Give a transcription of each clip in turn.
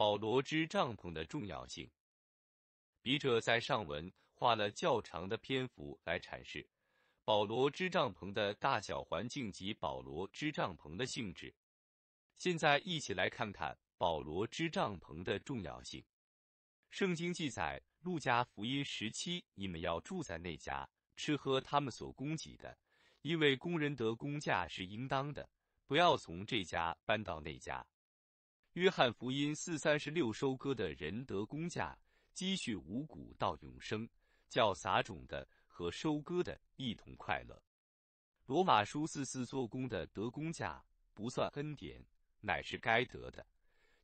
保罗织帐篷的重要性。笔者在上文花了较长的篇幅来阐释保罗织帐篷的大小环境及保罗织帐篷的性质。现在一起来看看保罗织帐篷的重要性。圣经记载，《路加福音》时期，你们要住在那家，吃喝他们所供给的，因为工人得工价是应当的。不要从这家搬到那家。”约翰福音四三十六，收割的仁德工价，积蓄五谷到永生，叫撒种的和收割的一同快乐。罗马书四四，做工的得工价不算恩典，乃是该得的。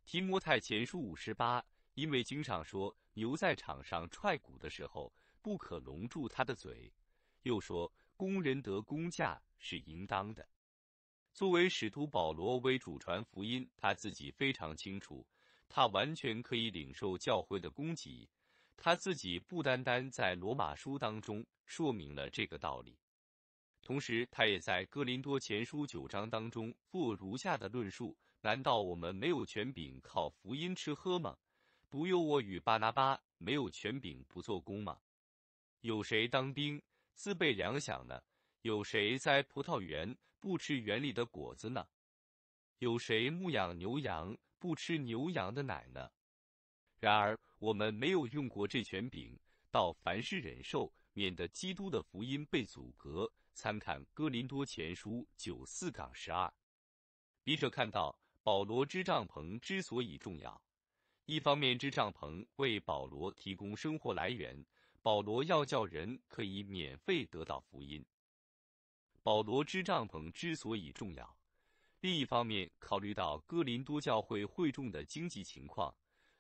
提摩太前书五十八，因为经上说牛在场上踹鼓的时候，不可笼住它的嘴，又说工人得工价是应当的。作为使徒保罗为主传福音，他自己非常清楚，他完全可以领受教会的供给。他自己不单单在罗马书当中说明了这个道理，同时他也在哥林多前书九章当中做如下的论述：难道我们没有权柄靠福音吃喝吗？独有我与巴拿巴没有权柄不做工吗？有谁当兵自备粮饷呢？有谁在葡萄园？不吃园里的果子呢？有谁牧养牛羊不吃牛羊的奶呢？然而我们没有用过这权柄，到凡事忍受，免得基督的福音被阻隔。参看哥林多前书九四杠十二。笔者看到保罗织帐篷之所以重要，一方面织帐篷为保罗提供生活来源，保罗要叫人可以免费得到福音。保罗之帐篷之所以重要，另一方面考虑到哥林多教会会众的经济情况，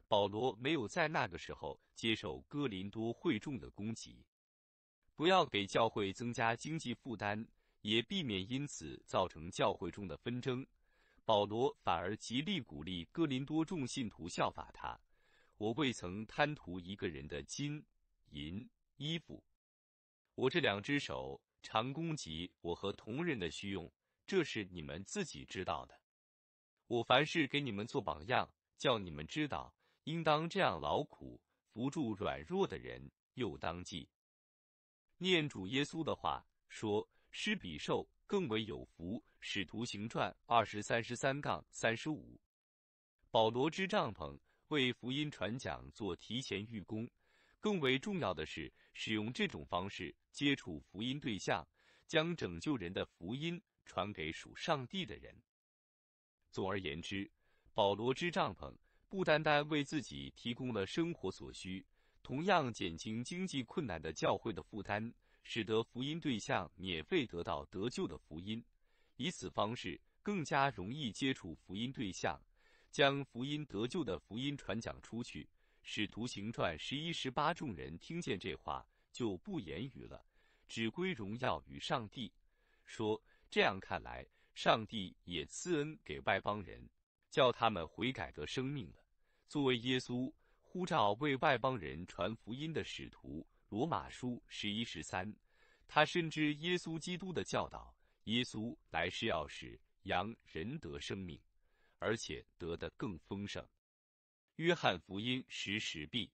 保罗没有在那个时候接受哥林多会众的供给，不要给教会增加经济负担，也避免因此造成教会中的纷争。保罗反而极力鼓励哥林多众信徒效法他。我未曾贪图一个人的金银衣服，我这两只手。常供给我和同人的需用，这是你们自己知道的。我凡事给你们做榜样，叫你们知道应当这样劳苦，扶助软弱的人。又当记念主耶稣的话说：“施比受更为有福。”使徒行传二十三十三杠三十五，保罗之帐篷为福音传讲做提前预工。更为重要的是，使用这种方式接触福音对象，将拯救人的福音传给属上帝的人。总而言之，保罗之帐篷不单单为自己提供了生活所需，同样减轻经济困难的教会的负担，使得福音对象免费得到得救的福音，以此方式更加容易接触福音对象，将福音得救的福音传讲出去。使徒行传十一十八，众人听见这话，就不言语了，只归荣耀与上帝。说这样看来，上帝也赐恩给外邦人，叫他们悔改得生命了。作为耶稣呼召为外邦人传福音的使徒，罗马书十一十三，他深知耶稣基督的教导，耶稣来是要使羊人得生命，而且得的更丰盛。约翰福音十十 b。